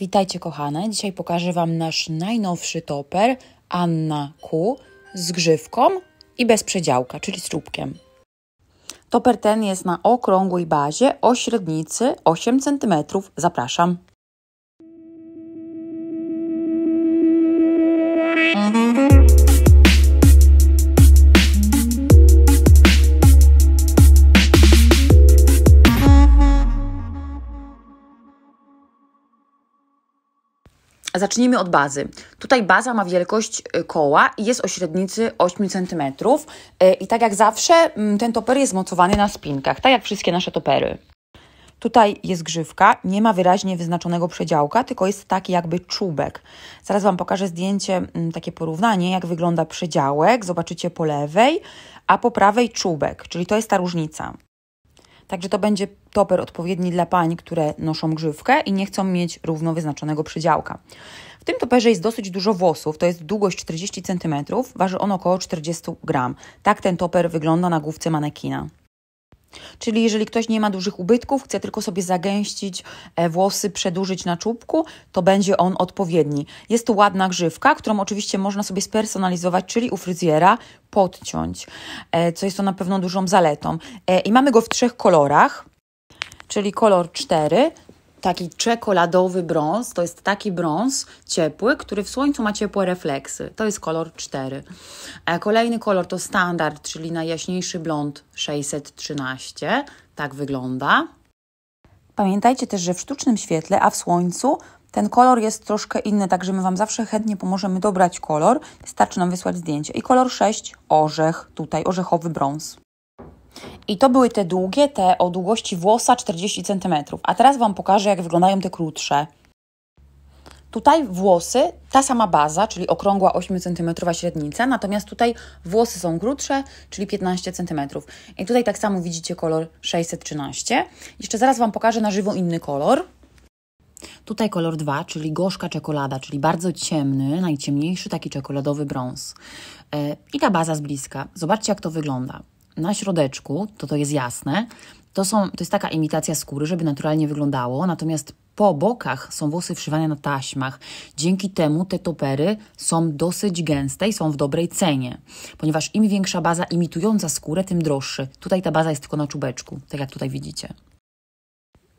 Witajcie kochane, dzisiaj pokażę Wam nasz najnowszy toper Anna Q z grzywką i bez przedziałka, czyli z czubkiem. Toper ten jest na okrągłej bazie o średnicy 8 cm. Zapraszam. Zacznijmy od bazy. Tutaj baza ma wielkość y, koła i jest o średnicy 8 cm. Y, I tak jak zawsze, mm, ten toper jest mocowany na spinkach, tak jak wszystkie nasze topery. Tutaj jest grzywka, nie ma wyraźnie wyznaczonego przedziałka, tylko jest taki jakby czubek. Zaraz Wam pokażę zdjęcie, mm, takie porównanie, jak wygląda przedziałek. Zobaczycie po lewej, a po prawej czubek, czyli to jest ta różnica. Także to będzie toper odpowiedni dla pań, które noszą grzywkę i nie chcą mieć równo wyznaczonego przydziałka. W tym toperze jest dosyć dużo włosów, to jest długość 40 cm, waży on około 40 gram. Tak ten toper wygląda na główce manekina. Czyli jeżeli ktoś nie ma dużych ubytków, chce tylko sobie zagęścić e, włosy, przedłużyć na czubku, to będzie on odpowiedni. Jest to ładna grzywka, którą oczywiście można sobie spersonalizować, czyli u fryzjera podciąć, e, co jest to na pewno dużą zaletą. E, I mamy go w trzech kolorach, czyli kolor 4, taki czekoladowy brąz, to jest taki brąz ciepły, który w słońcu ma ciepłe refleksy. To jest kolor 4. E, kolejny kolor to standard, czyli najjaśniejszy blond 613. Tak wygląda. Pamiętajcie też, że w sztucznym świetle, a w słońcu ten kolor jest troszkę inny, także my Wam zawsze chętnie pomożemy dobrać kolor. Wystarczy nam wysłać zdjęcie. I kolor 6, orzech, tutaj orzechowy brąz. I to były te długie, te o długości włosa 40 cm. A teraz Wam pokażę, jak wyglądają te krótsze. Tutaj włosy, ta sama baza, czyli okrągła 8 cm średnica, natomiast tutaj włosy są krótsze, czyli 15 cm. I tutaj tak samo widzicie kolor 613. Jeszcze zaraz Wam pokażę na żywo inny kolor. Tutaj kolor 2, czyli gorzka czekolada, czyli bardzo ciemny, najciemniejszy taki czekoladowy brąz. E, I ta baza z bliska. Zobaczcie, jak to wygląda na środeczku, to to jest jasne, to, są, to jest taka imitacja skóry, żeby naturalnie wyglądało, natomiast po bokach są włosy wszywane na taśmach. Dzięki temu te topery są dosyć gęste i są w dobrej cenie, ponieważ im większa baza imitująca skórę, tym droższy. Tutaj ta baza jest tylko na czubeczku, tak jak tutaj widzicie.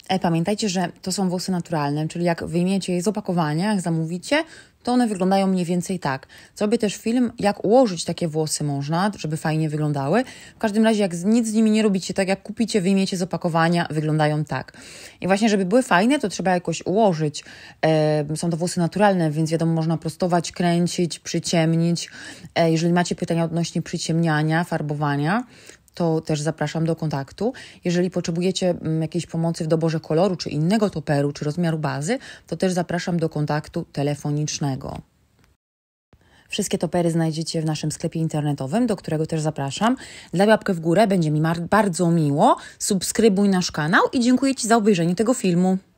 E, pamiętajcie, że to są włosy naturalne, czyli jak wyjmiecie je z opakowania, jak zamówicie, to one wyglądają mniej więcej tak. Zrobię też film, jak ułożyć takie włosy można, żeby fajnie wyglądały. W każdym razie, jak nic z nimi nie robicie, tak jak kupicie, wyjmiecie z opakowania, wyglądają tak. I właśnie, żeby były fajne, to trzeba jakoś ułożyć. E, są to włosy naturalne, więc wiadomo, można prostować, kręcić, przyciemnić. E, jeżeli macie pytania odnośnie przyciemniania, farbowania, to też zapraszam do kontaktu. Jeżeli potrzebujecie mm, jakiejś pomocy w doborze koloru, czy innego toperu, czy rozmiaru bazy, to też zapraszam do kontaktu telefonicznego. Wszystkie topery znajdziecie w naszym sklepie internetowym, do którego też zapraszam. Dla łapkę w górę będzie mi bardzo miło. Subskrybuj nasz kanał i dziękuję Ci za obejrzenie tego filmu.